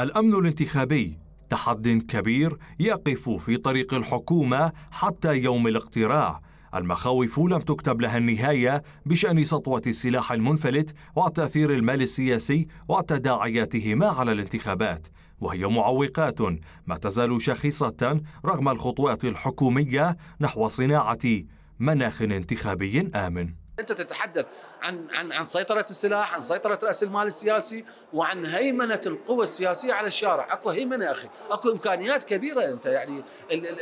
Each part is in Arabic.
الأمن الانتخابي تحد كبير يقف في طريق الحكومة حتى يوم الاقتراع المخاوف لم تكتب لها النهاية بشأن سطوة السلاح المنفلت وتأثير المال السياسي وتداعياتهما على الانتخابات وهي معوقات ما تزال شاخصة رغم الخطوات الحكومية نحو صناعة مناخ انتخابي آمن انت تتحدث عن عن عن سيطره السلاح، عن سيطره راس المال السياسي وعن هيمنه القوى السياسيه على الشارع، اكو هيمنه اخي، اكو امكانيات كبيره انت يعني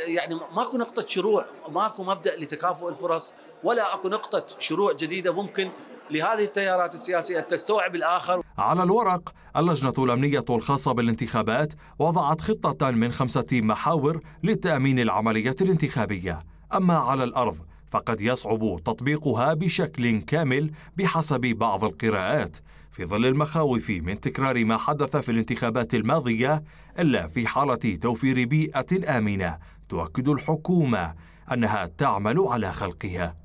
يعني ماكو نقطه شروع، ماكو مبدا لتكافؤ الفرص، ولا اكو نقطه شروع جديده ممكن لهذه التيارات السياسيه تستوعب الاخر. على الورق اللجنه الامنيه الخاصه بالانتخابات وضعت خطه من خمسه محاور لتامين العمليه الانتخابيه، اما على الارض فقد يصعب تطبيقها بشكل كامل بحسب بعض القراءات في ظل المخاوف من تكرار ما حدث في الانتخابات الماضية إلا في حالة توفير بيئة آمنة تؤكد الحكومة أنها تعمل على خلقها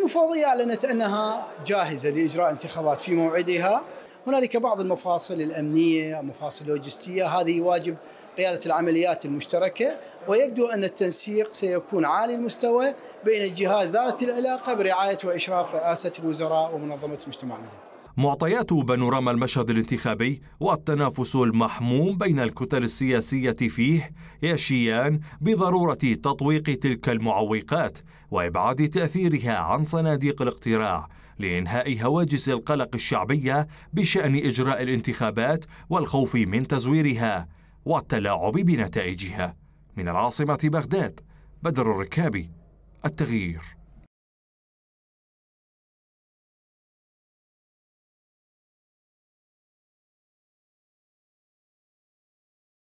المفوضية أعلنت أنها جاهزة لإجراء انتخابات في موعدها هنالك بعض المفاصل الأمنية مفاصل لوجستية هذه واجب قيادة العمليات المشتركة ويبدو أن التنسيق سيكون عالي المستوى بين الجهات ذات العلاقة برعاية وإشراف رئاسة الوزراء ومنظمة المجتمع المدني معطيات بانوراما المشهد الانتخابي والتنافس المحموم بين الكتل السياسية فيه يشيان بضرورة تطويق تلك المعوقات وإبعاد تأثيرها عن صناديق الاقتراع لإنهاء هواجس القلق الشعبية بشأن إجراء الانتخابات والخوف من تزويرها والتلاعب بنتائجها من العاصمة بغداد بدر الركابي التغيير